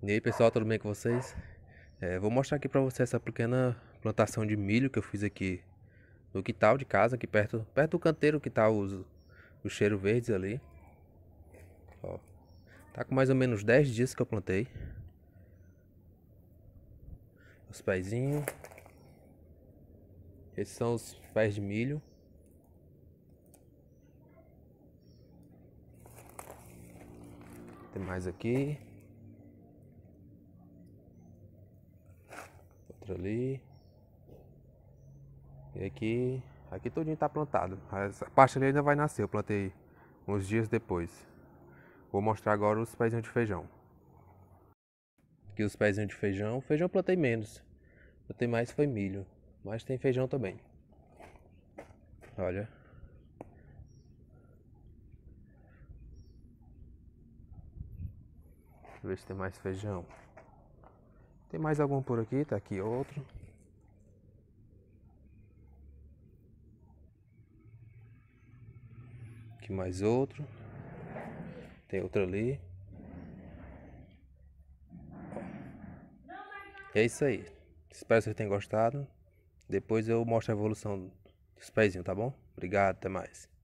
E aí pessoal, tudo bem com vocês? É, vou mostrar aqui para vocês essa pequena plantação de milho que eu fiz aqui no quintal de casa, aqui perto, perto do canteiro que tá os, os cheiros verdes ali. Ó, tá com mais ou menos 10 dias que eu plantei. Os pezinhos. Esses são os pés de milho. Tem mais aqui. outra ali. E aqui, aqui todinho tá plantado. Essa parte ali ainda vai nascer, eu plantei uns dias depois. Vou mostrar agora os pezinhos de feijão. Aqui os pezinhos de feijão. Feijão eu plantei menos. Plantei mais foi milho. Mas tem feijão também. Olha. Deixa eu ver se tem mais feijão. Tem mais algum por aqui? Tá aqui outro. Aqui mais outro. Tem outro ali. é isso aí. Espero que vocês tenham gostado. Depois eu mostro a evolução dos pezinhos, tá bom? Obrigado, até mais.